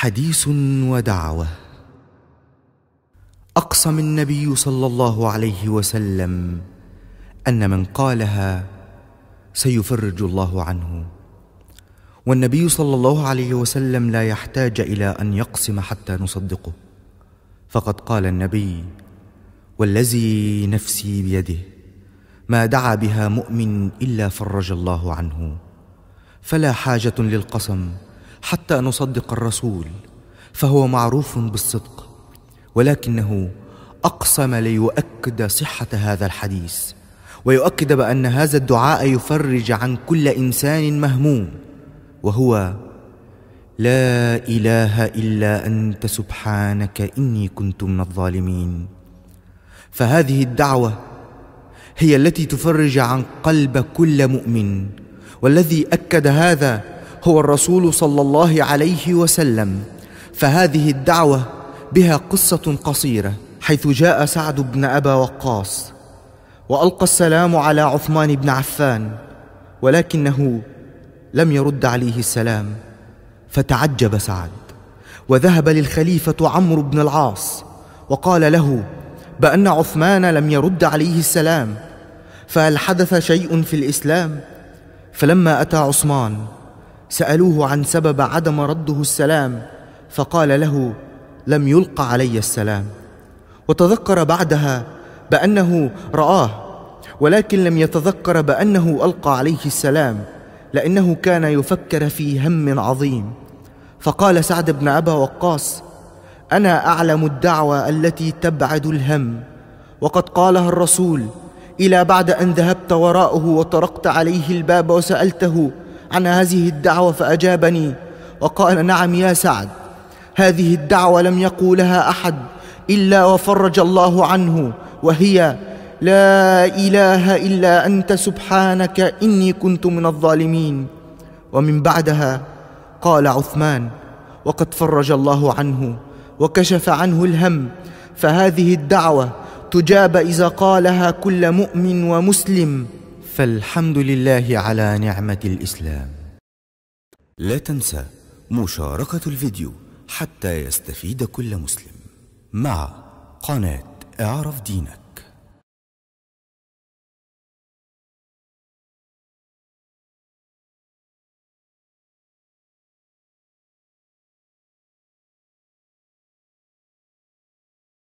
حديث ودعوه اقسم النبي صلى الله عليه وسلم ان من قالها سيفرج الله عنه والنبي صلى الله عليه وسلم لا يحتاج الى ان يقسم حتى نصدقه فقد قال النبي والذي نفسي بيده ما دعا بها مؤمن الا فرج الله عنه فلا حاجه للقسم حتى نصدق الرسول فهو معروف بالصدق ولكنه اقسم ليؤكد صحه هذا الحديث ويؤكد بان هذا الدعاء يفرج عن كل انسان مهموم وهو لا اله الا انت سبحانك اني كنت من الظالمين فهذه الدعوه هي التي تفرج عن قلب كل مؤمن والذي اكد هذا هو الرسول صلى الله عليه وسلم فهذه الدعوه بها قصه قصيره حيث جاء سعد بن ابا وقاص والقى السلام على عثمان بن عفان ولكنه لم يرد عليه السلام فتعجب سعد وذهب للخليفه عمرو بن العاص وقال له بان عثمان لم يرد عليه السلام فهل حدث شيء في الاسلام فلما اتى عثمان سالوه عن سبب عدم رده السلام فقال له لم يلق علي السلام وتذكر بعدها بانه راه ولكن لم يتذكر بانه القى عليه السلام لانه كان يفكر في هم عظيم فقال سعد بن ابا وقاص انا اعلم الدعوه التي تبعد الهم وقد قالها الرسول الى بعد ان ذهبت وراءه وطرقت عليه الباب وسالته عن هذه الدعوة فأجابني وقال نعم يا سعد هذه الدعوة لم يقولها أحد إلا وفرج الله عنه وهي لا إله إلا أنت سبحانك إني كنت من الظالمين ومن بعدها قال عثمان وقد فرج الله عنه وكشف عنه الهم فهذه الدعوة تجاب إذا قالها كل مؤمن ومسلم فالحمد لله على نعمة الإسلام لا تنسى مشاركة الفيديو حتى يستفيد كل مسلم مع قناة اعرف دينك